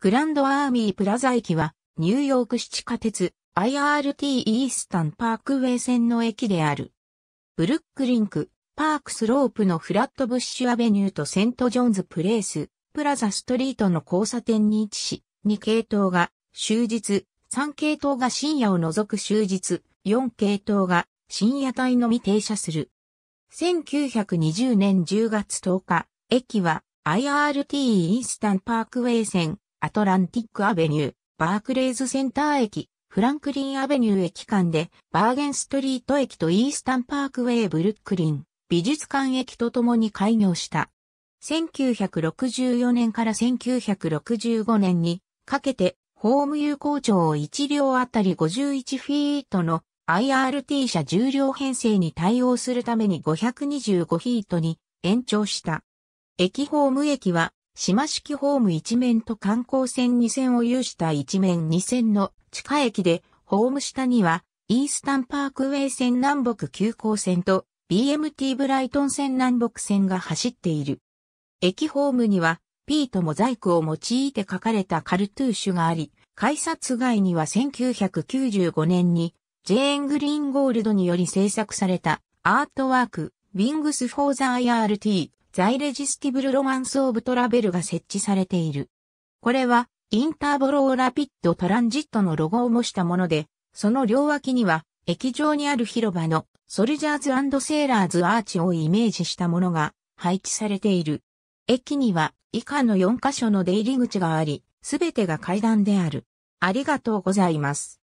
グランドアーミープラザ駅は、ニューヨーク市地下鉄 IRT イースタンパークウェイ線の駅である。ブルックリンク、パークスロープのフラットブッシュアベニューとセントジョンズプレイス、プラザストリートの交差点に位置し、2系統が終日、3系統が深夜を除く終日、4系統が深夜帯のみ停車する。1920年10月10日、駅は IRT イースタンパークウェイ線アトランティックアベニュー、バークレイズセンター駅、フランクリンアベニュー駅間で、バーゲンストリート駅とイースタンパークウェイブルックリン、美術館駅とともに開業した。1964年から1965年にかけて、ホーム有効長を1両あたり51フィートの IRT 車重量編成に対応するために525フィートに延長した。駅ホーム駅は島式ホーム一面と観光船二線を有した一面二線の地下駅で、ホーム下には、イースタンパークウェイ線南北急行線と BMT ブライトン線南北線が走っている。駅ホームには、ピートモザイクを用いて書かれたカルトゥーシュがあり、改札外には1995年に、ジェーン・グリーンゴールドにより制作されたアートワーク、Wings for the IRT ザイレジスティブルロマンスオブトラベルが設置されている。これは、インターボローラピッドトランジットのロゴを模したもので、その両脇には、液状にある広場のソルジャーズセーラーズアーチをイメージしたものが配置されている。駅には以下の4カ所の出入り口があり、すべてが階段である。ありがとうございます。